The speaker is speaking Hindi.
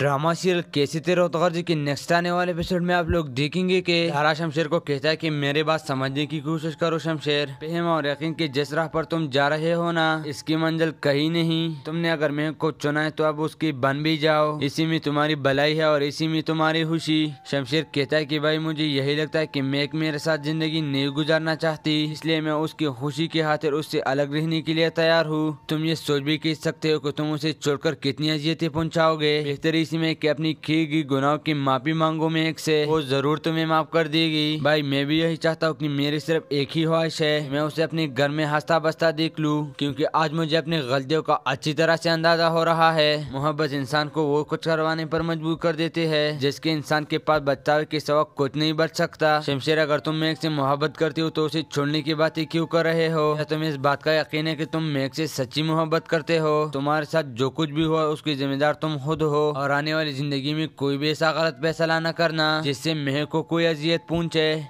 ड्रामा सीरियल कैसी तेरह जी के नेक्स्ट आने वाले एपिसोड में आप लोग देखेंगे कि हरा शमशेर को कहता है कि मेरे बात समझने की कोशिश करो शमशेर पहम और यकीन के जिस राह पर तुम जा रहे हो ना इसकी मंजिल कहीं नहीं तुमने अगर मेह को चुना है तो अब उसकी बन भी जाओ इसी में तुम्हारी भलाई है और इसी में तुम्हारी खुशी शमशेर कहता है की भाई मुझे यही लगता है की मेक मेरे साथ जिंदगी नहीं गुजारना चाहती इसलिए मैं उसकी खुशी के खातिर उससे अलग रहने के लिए तैयार हूँ तुम ये सोच भी कह सकते हो की तुम उसे छोड़कर कितनी अजियतें पहुँचाओगे बेहतरीन इसी में कि अपनी की गई गुनाह की माफी मांगो में एक से वो जरूर तुम्हें माफ कर देगी भाई मैं भी यही चाहता हूँ कि मेरी सिर्फ एक ही ख्वाहिश है मैं उसे अपने घर में हंसता बसता देख लूँ क्योंकि आज मुझे अपनी गलतियों का अच्छी तरह से अंदाजा हो रहा है मोहब्बत इंसान को वो कुछ करवाने पर मजबूर कर देते है जिसके इंसान के पास बचाव के सबक कुछ नहीं बच सकता शमशेर अगर तुम मेघ से मोहब्बत करती हो तो उसे छोड़ने की बातें क्यों कर रहे हो या तुम्हें इस बात का यकीन है की तुम मेघ से सच्ची मोहब्बत करते हो तुम्हारे साथ जो कुछ भी हुआ उसकी जिम्मेदार तुम खुद हो और आने वाली जिंदगी में कोई भी ऐसा गलत फैसला न करना जिससे मेह को कोई अजियत पूछे